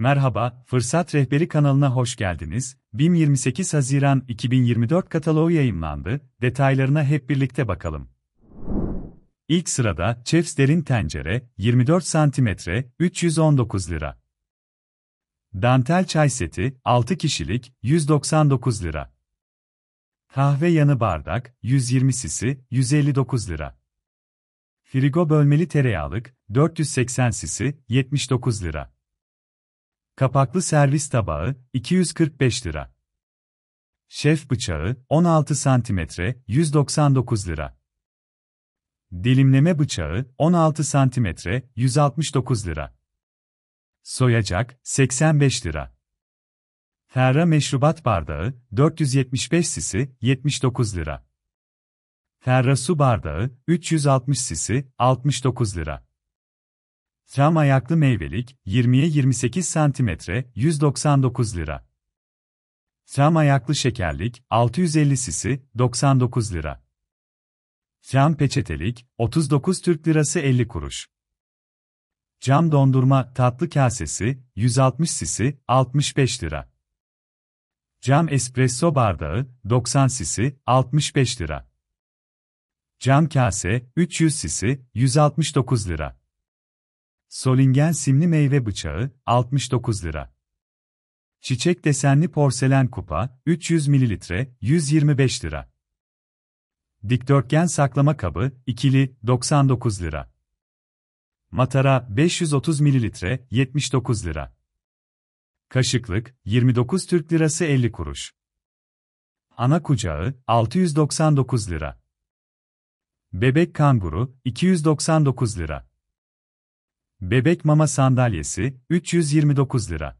Merhaba, Fırsat Rehberi kanalına hoş geldiniz. BİM 28 Haziran 2024 kataloğu yayınlandı. detaylarına hep birlikte bakalım. İlk sırada, Chefs Derin Tencere, 24 cm, 319 lira. Dantel Çay Seti, 6 kişilik, 199 lira. Kahve yanı bardak, 120 sisi, 159 lira. Frigo bölmeli tereyağlık, 480 sisi, 79 lira. Kapaklı servis tabağı 245 lira. Şef bıçağı 16 cm 199 lira. Dilimleme bıçağı 16 cm 169 lira. Soyacak 85 lira. Ferra meşrubat bardağı 475 sisi 79 lira. Ferra su bardağı 360 sisi 69 lira. Tram ayaklı meyvelik 20'ye 28 cm 199 lira. Tram ayaklı şekerlik 650 sisi 99 lira. Cam peçetelik 39 Türk Lirası 50 kuruş. Cam dondurma tatlı kasesi 160 sisi 65 lira. Cam espresso bardağı 90 sisi 65 lira. Cam kase 300 sisi 169 lira. Solingen simli meyve bıçağı 69 lira. Çiçek desenli porselen kupa 300 mililitre 125 lira. Dikdörtgen saklama kabı ikili 99 lira. Matara 530 mililitre 79 lira. Kaşıklık 29 Türk Lirası 50 kuruş. Ana kucağı 699 lira. Bebek kanguru 299 lira. Bebek mama sandalyesi 329 lira.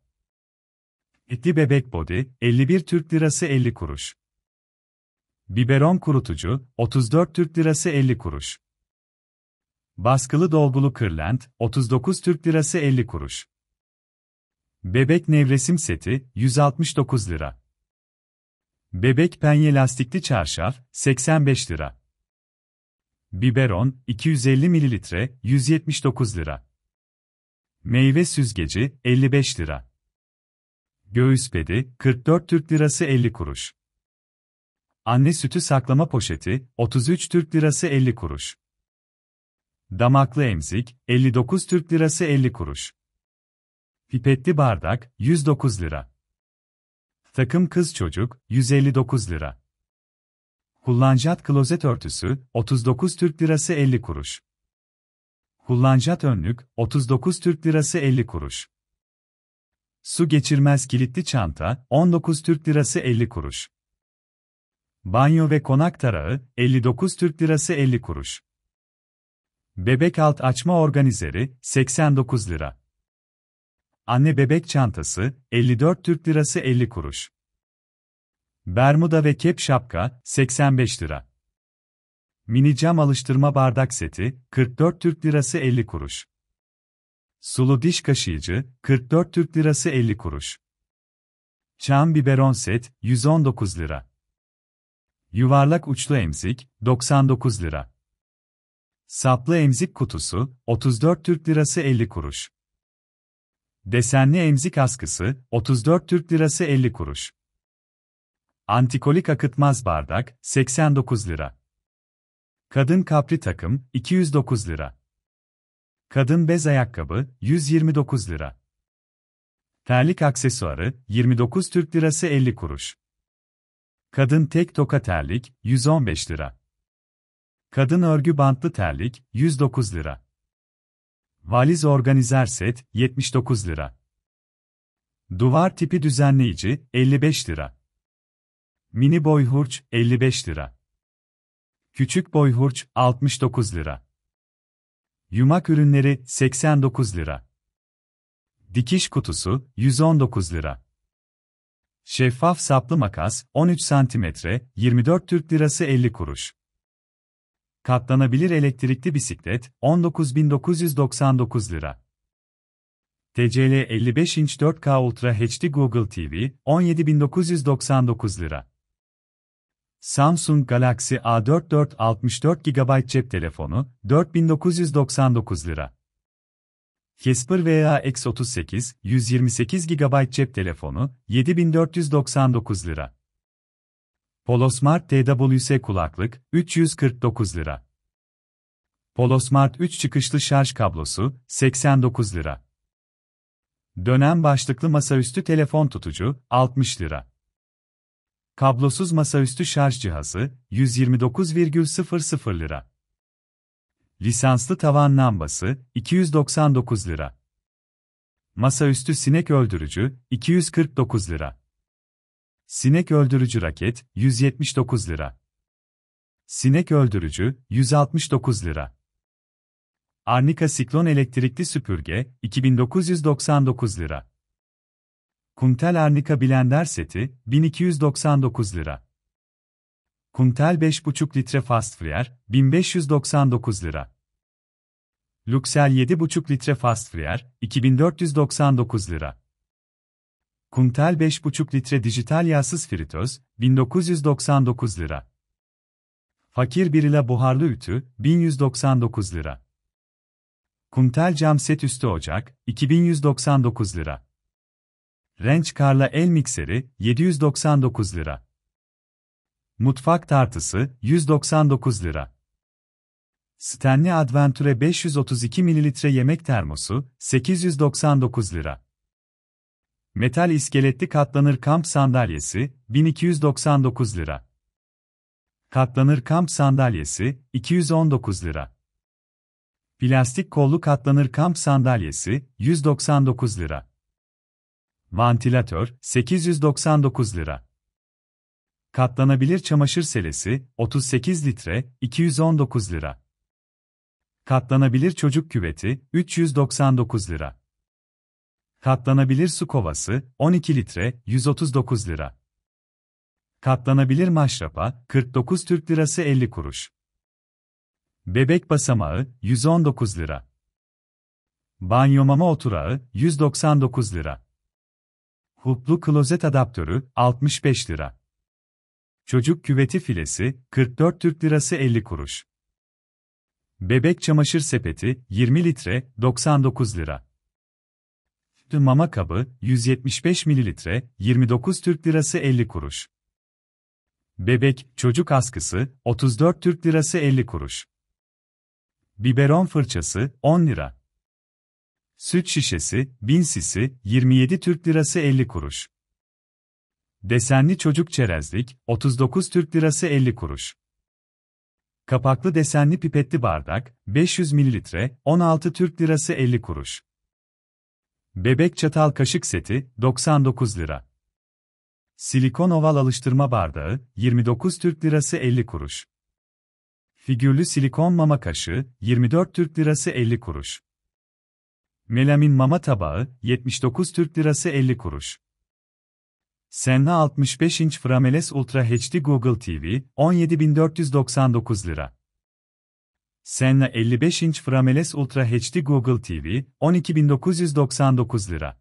İtli bebek body 51 Türk lirası 50 kuruş. Biberon kurutucu 34 Türk lirası 50 kuruş. Baskılı dolgulu kırlent 39 Türk lirası 50 kuruş. Bebek nevresim seti 169 lira. Bebek penye lastikli çarşaf 85 lira. Biberon 250 mililitre 179 lira. Meyve süzgeci 55 lira. Göğüs bedi 44 Türk lirası 50 kuruş. Anne sütü saklama poşeti 33 Türk lirası 50 kuruş. Damaklı emzik 59 Türk lirası 50 kuruş. Pipetli bardak 109 lira. Takım kız çocuk 159 lira. Kullancat klozet örtüsü 39 Türk lirası 50 kuruş. Kullanjat önlük, 39 Türk Lirası 50 kuruş. Su geçirmez kilitli çanta, 19 Türk Lirası 50 kuruş. Banyo ve konak tarağı, 59 Türk Lirası 50 kuruş. Bebek alt açma organizeri, 89 lira. Anne bebek çantası, 54 Türk Lirası 50 kuruş. Bermuda ve kep şapka, 85 lira. Mini cam alıştırma bardak seti, 44 Türk Lirası 50 kuruş. Sulu diş kaşıyıcı, 44 Türk Lirası 50 kuruş. Çam biberon set, 119 lira. Yuvarlak uçlu emzik, 99 lira. Saplı emzik kutusu, 34 Türk Lirası 50 kuruş. Desenli emzik askısı, 34 Türk Lirası 50 kuruş. Antikolik akıtmaz bardak, 89 lira. Kadın kapri takım 209 lira. Kadın bez ayakkabı 129 lira. Terlik aksesuarı 29 Türk Lirası 50 kuruş. Kadın tek toka terlik 115 lira. Kadın örgü bantlı terlik 109 lira. Valiz organizer set 79 lira. Duvar tipi düzenleyici 55 lira. Mini boy hurç 55 lira. Küçük boy hurç 69 lira. Yumak ürünleri 89 lira. Dikiş kutusu 119 lira. Şeffaf saplı makas 13 cm 24 Türk Lirası 50 kuruş. Katlanabilir elektrikli bisiklet 19999 lira. TCL 55 inç 4K Ultra HD Google TV 17999 lira. Samsung Galaxy A44 64 GB cep telefonu 4999 lira. Casper VA X38 128 GB cep telefonu 7499 lira. Polosmart TWS kulaklık 349 lira. Polosmart 3 çıkışlı şarj kablosu 89 lira. Dönem başlıklı masaüstü telefon tutucu 60 lira. Kablosuz masaüstü şarj cihazı 129,00 lira. Lisanslı tavan lambası 299 lira. Masaüstü sinek öldürücü 249 lira. Sinek öldürücü raket 179 lira. Sinek öldürücü 169 lira. Arnika siklon elektrikli süpürge 2999 lira. Kuntel Arnika Blender Seti, 1299 lira. Kuntel 5,5 litre Fast Fryer, 1599 lira. Luxel 7,5 litre Fast Fryer, 2499 lira. Kuntel 5,5 litre dijital yağsız fritöz, 1999 lira. Fakir Birila buharlı ütü, 1199 lira. Kuntel cam set üstü ocak, 2199 lira. Range Karla el mikseri 799 lira. Mutfak tartısı 199 lira. Stanley Adventure 532 ml yemek termosu 899 lira. Metal iskeletli katlanır kamp sandalyesi 1299 lira. Katlanır kamp sandalyesi 219 lira. Plastik kollu katlanır kamp sandalyesi 199 lira. Vantilatör 899 lira. Katlanabilir çamaşır selesi 38 litre 219 lira. Katlanabilir çocuk küveti 399 lira. Katlanabilir su kovası 12 litre 139 lira. Katlanabilir maşrapa 49 Türk lirası 50 kuruş. Bebek basamağı 119 lira. Banyo mama oturağı 199 lira. Huplu klozet adaptörü 65 lira. Çocuk küveti filesi 44 Türk lirası 50 kuruş. Bebek çamaşır sepeti 20 litre 99 lira. Mama kabı 175 mililitre 29 Türk lirası 50 kuruş. Bebek çocuk askısı 34 Türk lirası 50 kuruş. Biberon fırçası 10 lira. Süt şişesi, 1000 sisi, 27 Türk Lirası 50 kuruş. Desenli çocuk çerezlik, 39 Türk Lirası 50 kuruş. Kapaklı desenli pipetli bardak, 500 mililitre, 16 Türk Lirası 50 kuruş. Bebek çatal kaşık seti, 99 lira. Silikon oval alıştırma bardağı, 29 Türk Lirası 50 kuruş. Figürlü silikon mama kaşığı, 24 Türk Lirası 50 kuruş. Melamin mama tabağı 79 Türk Lirası 50 kuruş. Senna 65 inç Frameles Ultra HD Google TV 17499 lira. Senna 55 inç Frameles Ultra HD Google TV 12999 lira.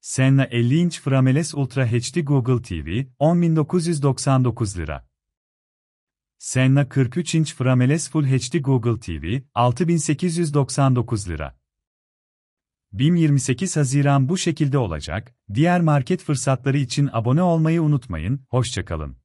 Senna 50 inç Frameles Ultra HD Google TV 10999 lira. Senna 43 inç Frameles Full HD Google TV 6899 lira. 1028 Haziran bu şekilde olacak, diğer market fırsatları için abone olmayı unutmayın, hoşçakalın.